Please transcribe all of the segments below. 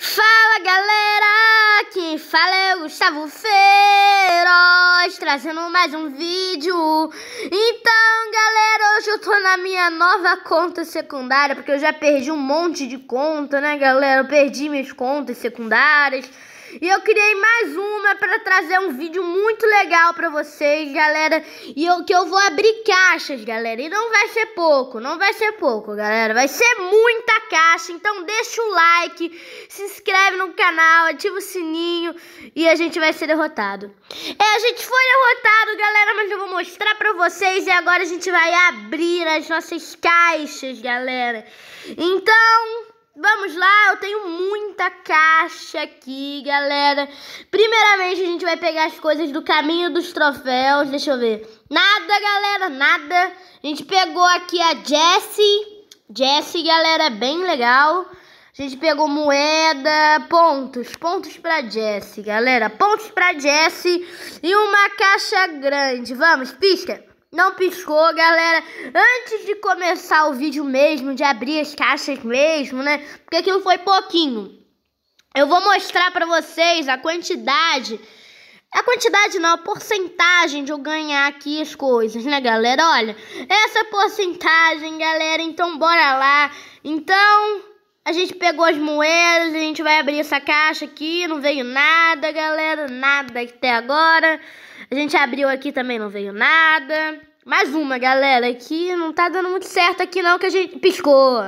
Fala galera, quem fala é o Gustavo Feroz, trazendo mais um vídeo. Então galera, hoje eu tô na minha nova conta secundária, porque eu já perdi um monte de conta, né galera? Eu perdi minhas contas secundárias. E eu criei mais uma para trazer um vídeo muito legal para vocês, galera. E eu que eu vou abrir caixas, galera. E não vai ser pouco, não vai ser pouco, galera. Vai ser muita caixa. Então deixa o like, se inscreve no canal, ativa o sininho e a gente vai ser derrotado. É, a gente foi derrotado, galera, mas eu vou mostrar para vocês e agora a gente vai abrir as nossas caixas, galera. Então, Vamos lá, eu tenho muita caixa aqui, galera. Primeiramente, a gente vai pegar as coisas do caminho dos troféus. Deixa eu ver. Nada, galera, nada. A gente pegou aqui a Jessie. Jessie, galera, é bem legal. A gente pegou moeda, pontos, pontos pra Jessie, galera. Pontos pra Jessie e uma caixa grande. Vamos, pisca. Não piscou, galera. Antes de começar o vídeo mesmo, de abrir as caixas mesmo, né? Porque aquilo foi pouquinho. Eu vou mostrar pra vocês a quantidade. A quantidade não, a porcentagem de eu ganhar aqui as coisas, né, galera? Olha, essa porcentagem, galera. Então, bora lá. Então, a gente pegou as moedas, a gente vai abrir essa caixa aqui. Não veio nada, galera. Nada até agora. A gente abriu aqui também, não veio nada. Mais uma, galera, aqui não tá dando muito certo aqui não, que a gente... Piscou!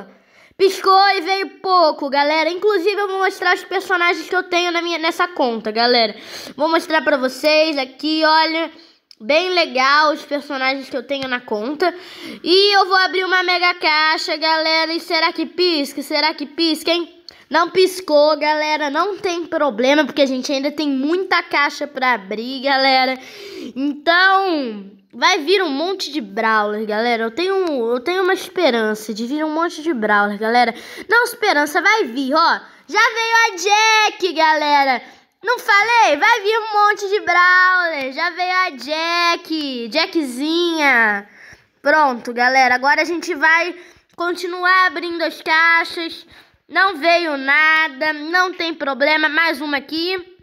Piscou e veio pouco, galera. Inclusive, eu vou mostrar os personagens que eu tenho na minha, nessa conta, galera. Vou mostrar pra vocês aqui, olha... Bem legal os personagens que eu tenho na conta. E eu vou abrir uma mega caixa, galera. E será que pisca? Será que pisca, hein? Não piscou, galera. Não tem problema, porque a gente ainda tem muita caixa pra abrir, galera. Então, vai vir um monte de Brawler, galera. Eu tenho, eu tenho uma esperança de vir um monte de Brawler, galera. Não, esperança, vai vir, ó. Já veio a Jack, galera. Não falei? Vai vir um monte de Brawler. Já veio a Jack. Jackzinha. Pronto, galera. Agora a gente vai continuar abrindo as caixas. Não veio nada, não tem problema. Mais uma aqui.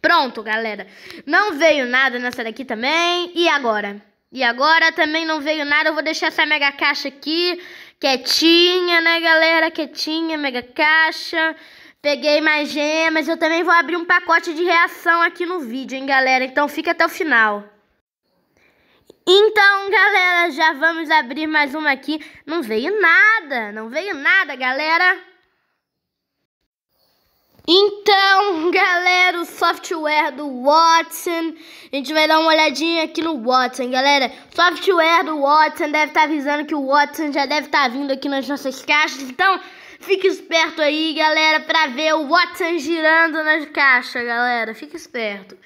Pronto, galera. Não veio nada nessa daqui também. E agora? E agora também não veio nada. Eu vou deixar essa mega caixa aqui. Quietinha, né, galera? Quietinha, mega caixa. Peguei mais gemas. Eu também vou abrir um pacote de reação aqui no vídeo, hein, galera? Então fica até o final. Então, galera, já vamos abrir mais uma aqui. Não veio nada, não veio nada, galera. Então, galera, o software do Watson, a gente vai dar uma olhadinha aqui no Watson, galera. software do Watson deve estar tá avisando que o Watson já deve estar tá vindo aqui nas nossas caixas, então fique esperto aí, galera, pra ver o Watson girando nas caixas, galera. Fique esperto.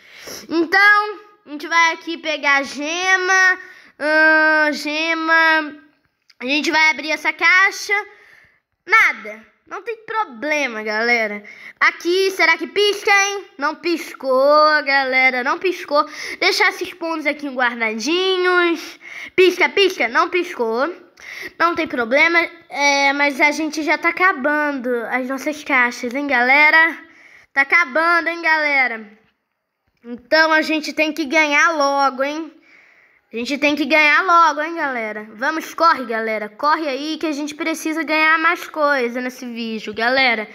Então, a gente vai aqui pegar a gema, hum, gema, a gente vai abrir essa caixa, nada. Não tem problema, galera. Aqui, será que pisca, hein? Não piscou, galera. Não piscou. Deixar esses pontos aqui guardadinhos. Pisca, pisca. Não piscou. Não tem problema. É, mas a gente já tá acabando as nossas caixas, hein, galera? Tá acabando, hein, galera? Então a gente tem que ganhar logo, hein? A gente tem que ganhar logo, hein, galera? Vamos, corre, galera. Corre aí que a gente precisa ganhar mais coisa nesse vídeo, galera.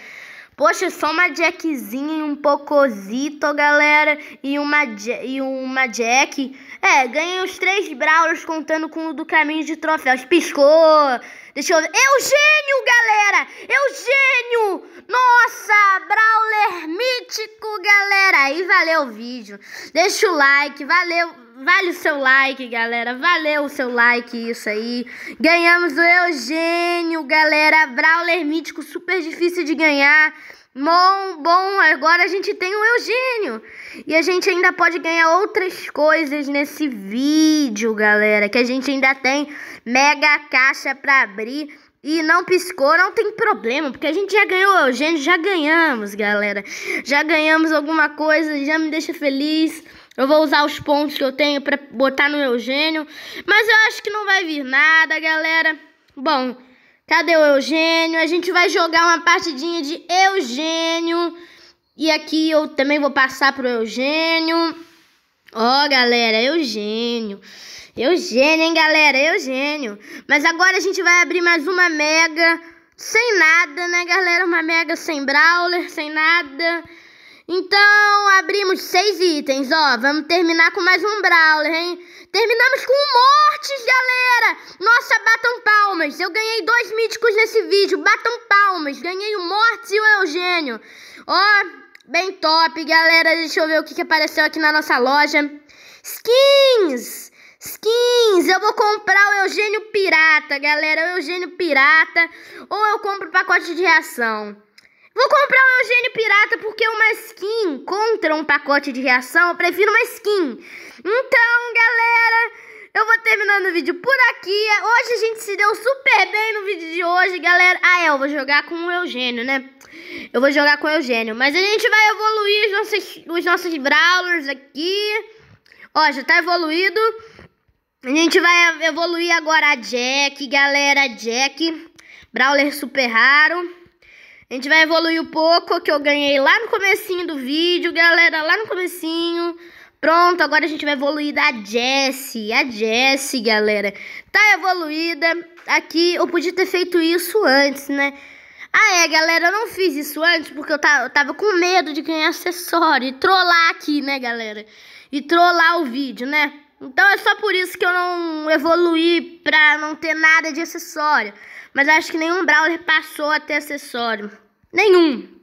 Poxa, só uma jackzinha e um pocozito, galera. E uma, e uma jack. É, ganhei os três brawlers contando com o do caminho de troféus. Piscou. Deixa eu ver. Eugênio, galera! Eugênio! Nossa, brawler mítico, galera. Aí valeu o vídeo. Deixa o like, valeu. Vale o seu like, galera. Valeu o seu like, isso aí. Ganhamos o Eugênio, galera. Brawler mítico, super difícil de ganhar. Bom, bom, agora a gente tem o Eugênio. E a gente ainda pode ganhar outras coisas nesse vídeo, galera. Que a gente ainda tem mega caixa pra abrir. E não piscou, não tem problema, porque a gente já ganhou o Eugênio, já ganhamos, galera. Já ganhamos alguma coisa, já me deixa feliz. Eu vou usar os pontos que eu tenho pra botar no Eugênio. Mas eu acho que não vai vir nada, galera. Bom, cadê o Eugênio? A gente vai jogar uma partidinha de Eugênio. E aqui eu também vou passar pro Eugênio. Ó, oh, galera, Eugênio. Eugênio, hein, galera? Eugênio. Mas agora a gente vai abrir mais uma mega. Sem nada, né, galera? Uma mega sem brawler, sem nada. Então, abrimos seis itens, ó. Vamos terminar com mais um Brawler, hein? Terminamos com mortes, galera! Nossa, batam palmas! Eu ganhei dois míticos nesse vídeo. Batam palmas! Ganhei o Mortes e o Eugênio. Ó, bem top, galera. Deixa eu ver o que, que apareceu aqui na nossa loja. Skins! skins. Eu vou comprar o Eugênio Pirata, galera. O Eugênio Pirata. Ou eu compro o pacote de reação. Vou comprar. Gênio pirata porque uma skin contra um pacote de reação, eu prefiro uma skin. Então, galera, eu vou terminando o vídeo por aqui. Hoje a gente se deu super bem no vídeo de hoje, galera. Ah, é, eu vou jogar com o Eugênio, né? Eu vou jogar com o Eugênio. Mas a gente vai evoluir os nossos, os nossos Brawlers aqui. Ó, já tá evoluído. A gente vai evoluir agora a Jack, galera. Jack, Brawler super raro. A gente vai evoluir um pouco, que eu ganhei lá no comecinho do vídeo, galera, lá no comecinho. Pronto, agora a gente vai evoluir da Jessie. A Jessie, galera, tá evoluída. Aqui, eu podia ter feito isso antes, né? Ah, é, galera, eu não fiz isso antes porque eu tava, eu tava com medo de ganhar acessório e trollar aqui, né, galera? E trollar o vídeo, né? Então é só por isso que eu não evoluí pra não ter nada de acessório. Mas acho que nenhum Brawler passou a ter acessório. Nenhum.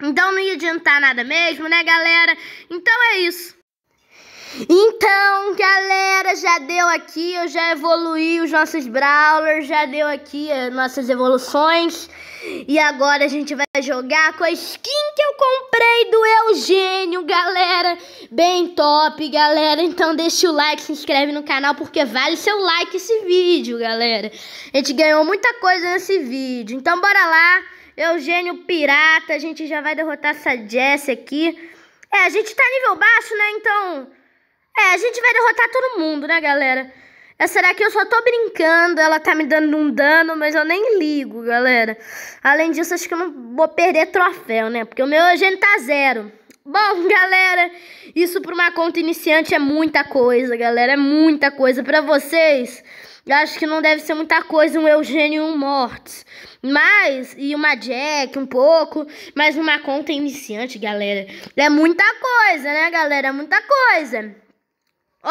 Então não ia adiantar nada mesmo, né, galera? Então é isso. Então, galera, já deu aqui, eu já evoluí os nossos brawlers, já deu aqui as nossas evoluções. E agora a gente vai jogar com a skin que eu comprei do Eugênio, galera. Bem top, galera. Então deixa o like, se inscreve no canal, porque vale seu like esse vídeo, galera. A gente ganhou muita coisa nesse vídeo. Então bora lá, Eugênio Pirata, a gente já vai derrotar essa Jess aqui. É, a gente tá nível baixo, né, então... É, a gente vai derrotar todo mundo, né, galera? É, Essa daqui eu só tô brincando, ela tá me dando um dano, mas eu nem ligo, galera. Além disso, acho que eu não vou perder troféu, né? Porque o meu agente tá zero. Bom, galera, isso para uma conta iniciante é muita coisa, galera, é muita coisa. Para vocês, Eu acho que não deve ser muita coisa um Eugênio e um Mortis. Mas, e uma Jack um pouco, mas uma conta iniciante, galera, é muita coisa, né, galera, é muita coisa.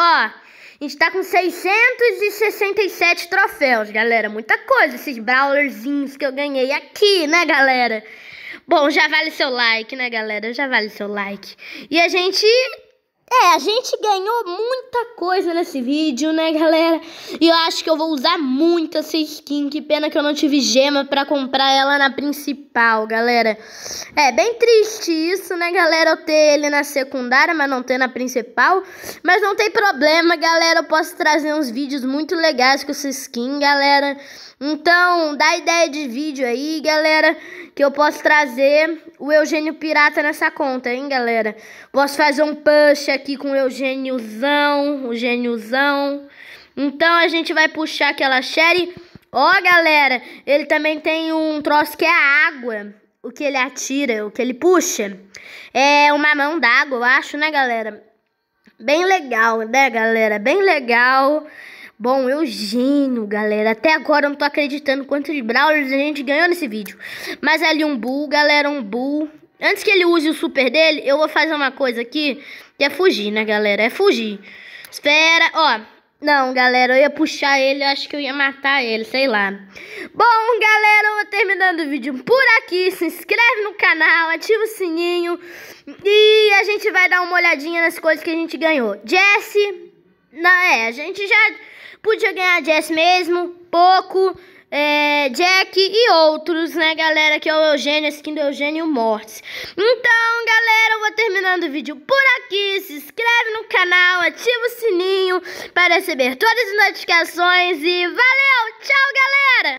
Ó, a gente tá com 667 troféus, galera. Muita coisa esses brawlerzinhos que eu ganhei aqui, né, galera? Bom, já vale seu like, né, galera? Já vale seu like. E a gente é, a gente ganhou muita coisa nesse vídeo, né, galera? E eu acho que eu vou usar muito essa skin. Que pena que eu não tive gema pra comprar ela na principal, galera. É, bem triste isso, né, galera? Eu ter ele na secundária, mas não ter na principal. Mas não tem problema, galera. Eu posso trazer uns vídeos muito legais com essa skin, galera. Então, dá ideia de vídeo aí, galera, que eu posso trazer o Eugênio Pirata nessa conta, hein, galera? Posso fazer um push aqui com o Eugêniozão, o Gêniozão. Então, a gente vai puxar aquela Sherry. Ó, oh, galera, ele também tem um troço que é água. O que ele atira, o que ele puxa. É uma mão d'água, eu acho, né, galera? Bem legal, né, galera? Bem legal. Bom, eu gino galera. Até agora eu não tô acreditando quantos Brawlers a gente ganhou nesse vídeo. Mas ali um Bull, galera, um Bull. Antes que ele use o super dele, eu vou fazer uma coisa aqui. Que é fugir, né, galera? É fugir. Espera, ó. Não, galera, eu ia puxar ele, acho que eu ia matar ele, sei lá. Bom, galera, eu vou terminando o vídeo por aqui. Se inscreve no canal, ativa o sininho e a gente vai dar uma olhadinha nas coisas que a gente ganhou. Jesse, não, é, a gente já podia ganhar Jess mesmo, pouco, é, Jack e outros, né, galera? Que é o Eugênio, skin do Eugênio Mortis. Então, galera, eu vou terminando o vídeo por aqui. Se inscreve no canal, ativa o sininho para receber todas as notificações e valeu! Tchau, galera!